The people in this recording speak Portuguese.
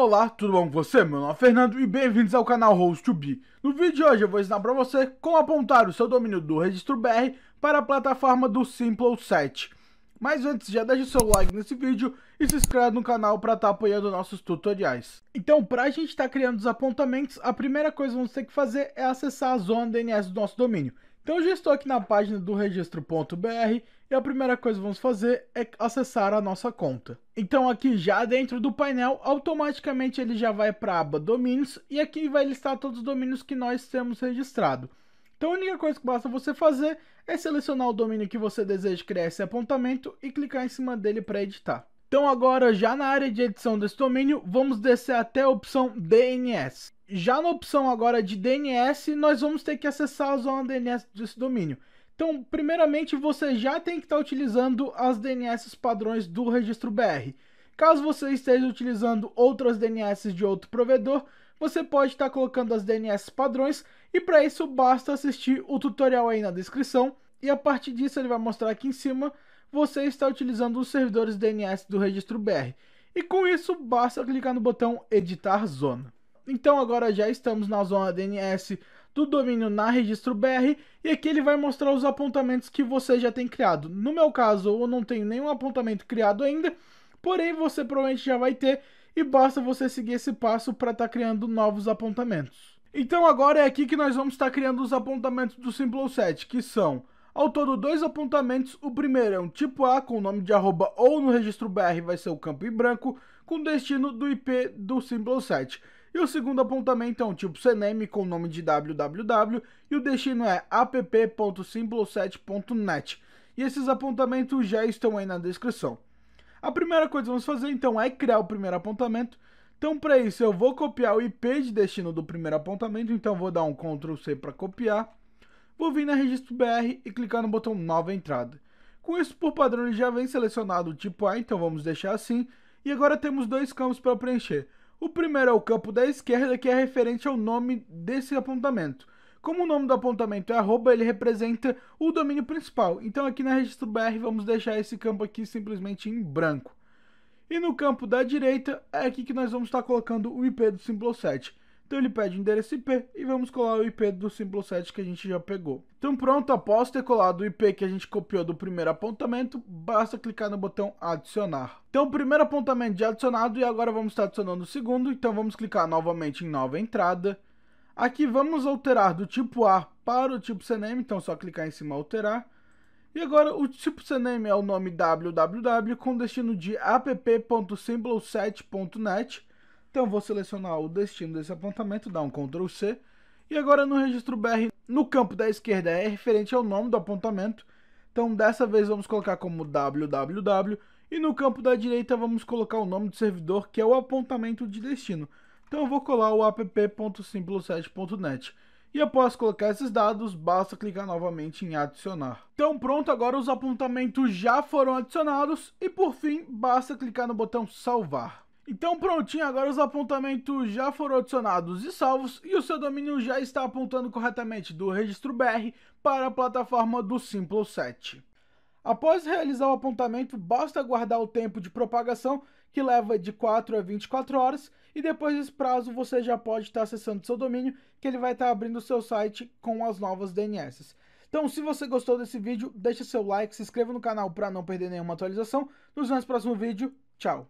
Olá, tudo bom com você? Meu nome é Fernando e bem-vindos ao canal Host2B. No vídeo de hoje eu vou ensinar para você como apontar o seu domínio do registro BR para a plataforma do Simple 7. Mas antes, já deixa o seu like nesse vídeo e se inscreve no canal para estar tá apoiando nossos tutoriais. Então, para a gente estar tá criando os apontamentos, a primeira coisa que vamos ter que fazer é acessar a zona DNS do nosso domínio. Então eu já estou aqui na página do registro.br e a primeira coisa que vamos fazer é acessar a nossa conta. Então aqui já dentro do painel, automaticamente ele já vai para a aba domínios e aqui vai listar todos os domínios que nós temos registrado. Então a única coisa que basta você fazer é selecionar o domínio que você deseja criar esse apontamento e clicar em cima dele para editar. Então agora já na área de edição desse domínio, vamos descer até a opção DNS já na opção agora de DNS, nós vamos ter que acessar a zona DNS desse domínio. Então, primeiramente, você já tem que estar tá utilizando as DNS padrões do registro BR. Caso você esteja utilizando outras DNS de outro provedor, você pode estar tá colocando as DNS padrões e para isso basta assistir o tutorial aí na descrição e a partir disso ele vai mostrar aqui em cima você está utilizando os servidores DNS do registro BR. E com isso, basta clicar no botão editar zona. Então agora já estamos na zona DNS do domínio na registro BR e aqui ele vai mostrar os apontamentos que você já tem criado. No meu caso, eu não tenho nenhum apontamento criado ainda, porém você provavelmente já vai ter e basta você seguir esse passo para estar tá criando novos apontamentos. Então agora é aqui que nós vamos estar tá criando os apontamentos do Simple 7, que são ao todo dois apontamentos, o primeiro é um tipo A com o nome de arroba ou no registro BR vai ser o campo em branco, com destino do IP do Simple 7. E o segundo apontamento é um tipo CNAME com o nome de www e o destino é app.simpleset.net 7net E esses apontamentos já estão aí na descrição. A primeira coisa que vamos fazer então é criar o primeiro apontamento. Então para isso eu vou copiar o IP de destino do primeiro apontamento, então vou dar um Ctrl C para copiar. Vou vir na registro BR e clicar no botão nova entrada. Com isso por padrão ele já vem selecionado o tipo A, então vamos deixar assim. E agora temos dois campos para preencher. O primeiro é o campo da esquerda, que é referente ao nome desse apontamento. Como o nome do apontamento é arroba, ele representa o domínio principal. Então aqui na registro BR vamos deixar esse campo aqui simplesmente em branco. E no campo da direita é aqui que nós vamos estar colocando o IP do símbolo 7. Então ele pede o endereço IP e vamos colar o IP do símbolo set que a gente já pegou. Então pronto, após ter colado o IP que a gente copiou do primeiro apontamento, basta clicar no botão adicionar. Então o primeiro apontamento já adicionado e agora vamos estar adicionando o segundo, então vamos clicar novamente em nova entrada. Aqui vamos alterar do tipo A para o tipo CNAME, então é só clicar em cima alterar. E agora o tipo CNAME é o nome www com destino de app.simpleset.net então vou selecionar o destino desse apontamento, dar um Ctrl C. E agora no registro BR, no campo da esquerda, é referente ao nome do apontamento. Então dessa vez vamos colocar como www. E no campo da direita vamos colocar o nome do servidor, que é o apontamento de destino. Então eu vou colar o appsimple E após colocar esses dados, basta clicar novamente em adicionar. Então pronto, agora os apontamentos já foram adicionados e por fim, basta clicar no botão salvar. Então prontinho, agora os apontamentos já foram adicionados e salvos e o seu domínio já está apontando corretamente do registro BR para a plataforma do Simple 7. Após realizar o apontamento, basta aguardar o tempo de propagação, que leva de 4 a 24 horas, e depois desse prazo você já pode estar acessando seu domínio, que ele vai estar abrindo o seu site com as novas DNS. Então, se você gostou desse vídeo, deixa seu like, se inscreva no canal para não perder nenhuma atualização. Nos vemos no próximo vídeo. Tchau!